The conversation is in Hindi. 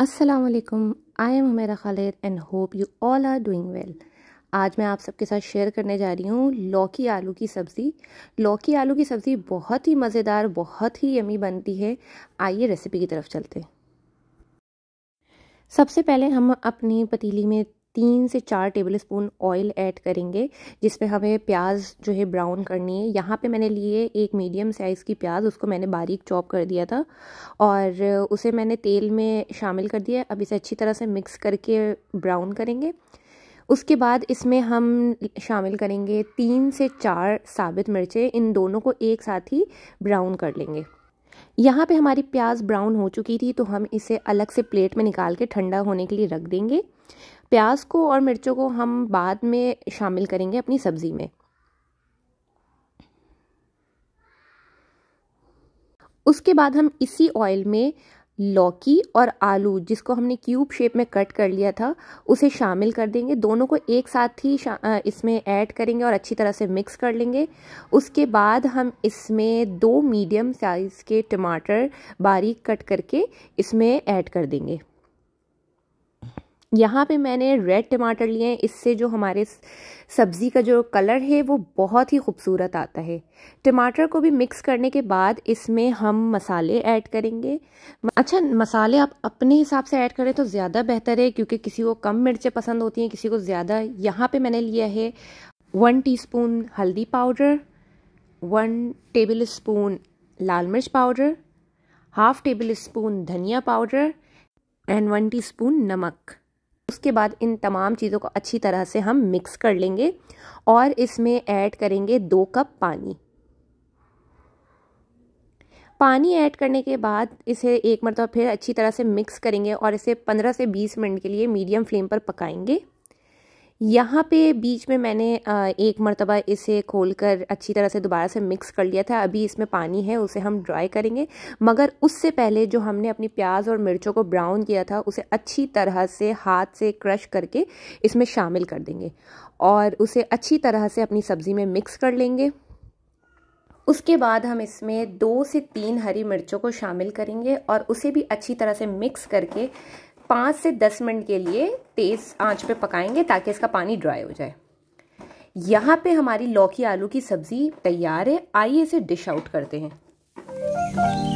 वालेकुम I am Humaira Khalid and hope you all are doing well आज मैं आप सबके साथ शेयर करने जा रही हूँ लौकी आलू की सब्ज़ी लौकी आलू की सब्ज़ी बहुत ही मज़ेदार बहुत ही यमी बनती है आइए रेसिपी की तरफ चलते हैं सबसे पहले हम अपनी पतीली में तीन से चार टेबल स्पून ऑयल ऐड करेंगे जिसमें हमें प्याज जो है ब्राउन करनी है यहाँ पे मैंने लिए एक मीडियम साइज़ की प्याज उसको मैंने बारीक चॉप कर दिया था और उसे मैंने तेल में शामिल कर दिया अब इसे अच्छी तरह से मिक्स करके ब्राउन करेंगे उसके बाद इसमें हम शामिल करेंगे तीन से चार साबित मिर्चें इन दोनों को एक साथ ही ब्राउन कर लेंगे यहाँ पे हमारी प्याज ब्राउन हो चुकी थी तो हम इसे अलग से प्लेट में निकाल के ठंडा होने के लिए रख देंगे प्याज को और मिर्चों को हम बाद में शामिल करेंगे अपनी सब्ज़ी में उसके बाद हम इसी ऑयल में लौकी और आलू जिसको हमने क्यूब शेप में कट कर लिया था उसे शामिल कर देंगे दोनों को एक साथ ही इसमें ऐड करेंगे और अच्छी तरह से मिक्स कर लेंगे उसके बाद हम इसमें दो मीडियम साइज़ के टमाटर बारीक कट करके इसमें ऐड कर देंगे यहाँ पे मैंने रेड टमाटर लिए हैं इससे जो हमारे सब्ज़ी का जो कलर है वो बहुत ही खूबसूरत आता है टमाटर को भी मिक्स करने के बाद इसमें हम मसाले ऐड करेंगे अच्छा मसाले आप अपने हिसाब से ऐड करें तो ज़्यादा बेहतर है क्योंकि किसी को कम मिर्चें पसंद होती हैं किसी को ज़्यादा यहाँ पे मैंने लिया है वन टी हल्दी पाउडर वन टेबल स्पून लाल मिर्च पाउडर हाफ़ टेबल स्पून धनिया पाउडर एंड वन टी नमक उसके बाद इन तमाम चीज़ों को अच्छी तरह से हम मिक्स कर लेंगे और इसमें ऐड करेंगे दो कप पानी पानी ऐड करने के बाद इसे एक मरतबा फिर अच्छी तरह से मिक्स करेंगे और इसे 15 से 20 मिनट के लिए मीडियम फ्लेम पर पकाएंगे यहाँ पे बीच में मैंने एक मरतबा इसे खोल कर अच्छी तरह से दोबारा से मिक्स कर लिया था अभी इसमें पानी है उसे हम ड्राई करेंगे मगर उससे पहले जो हमने अपनी प्याज और मिर्चों को ब्राउन किया था उसे अच्छी तरह से हाथ से क्रश करके इसमें शामिल कर देंगे और उसे अच्छी तरह से अपनी सब्ज़ी में मिक्स कर लेंगे उसके बाद हम इसमें दो से तीन हरी मिर्चों को शामिल करेंगे और उसे भी अच्छी तरह से मिक्स करके पाँच से दस मिनट के लिए तेज़ आंच पे पकाएंगे ताकि इसका पानी ड्राई हो जाए यहाँ पे हमारी लौकी आलू की सब्ज़ी तैयार है आइए इसे डिश आउट करते हैं